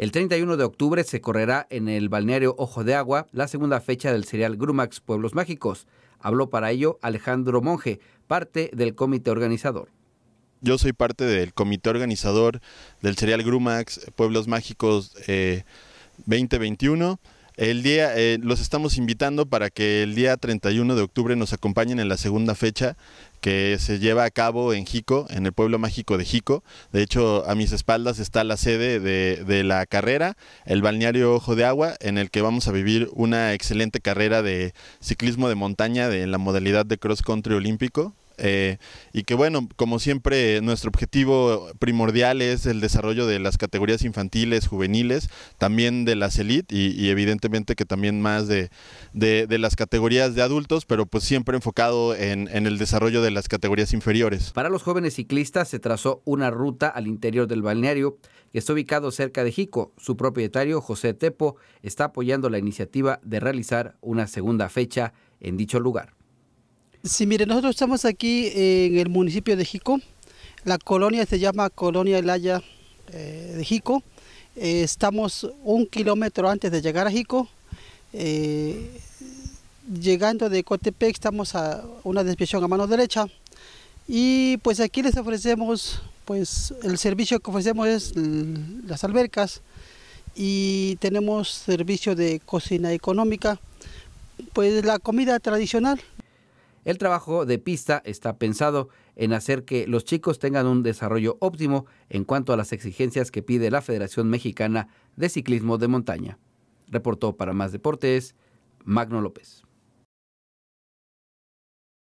El 31 de octubre se correrá en el balneario Ojo de Agua la segunda fecha del serial Grumax Pueblos Mágicos. Habló para ello Alejandro Monge, parte del comité organizador. Yo soy parte del comité organizador del serial Grumax Pueblos Mágicos 2021. Eh, el día, eh, los estamos invitando para que el día 31 de octubre nos acompañen en la segunda fecha que se lleva a cabo en Jico, en el pueblo mágico de Jico. De hecho, a mis espaldas está la sede de, de, la carrera, el balneario Ojo de Agua, en el que vamos a vivir una excelente carrera de ciclismo de montaña de la modalidad de cross country olímpico. Eh, y que bueno, como siempre, nuestro objetivo primordial es el desarrollo de las categorías infantiles, juveniles, también de las elite y, evidentemente que también más de, las categorías de adultos, pero pues siempre enfocado en, en el desarrollo de las categorías inferiores. Para los jóvenes ciclistas se trazó una ruta al interior del balneario que está ubicado cerca de Jico. Su propietario, José Tepo, está apoyando la iniciativa de realizar una segunda fecha en dicho lugar. Sí, mire, nosotros estamos aquí en el municipio de Jico. La colonia se llama Colonia El eh, de Jico. Eh, estamos un kilómetro antes de llegar a Jico. Eh, llegando de Cotepec estamos a una desviación a mano derecha. Y pues aquí les ofrecemos, pues el servicio que ofrecemos es las albercas y tenemos servicio de cocina económica. Pues la comida tradicional, el trabajo de pista está pensado en hacer que los chicos tengan un desarrollo óptimo en cuanto a las exigencias que pide la Federación Mexicana de Ciclismo de Montaña. Reportó para más deportes Magno López.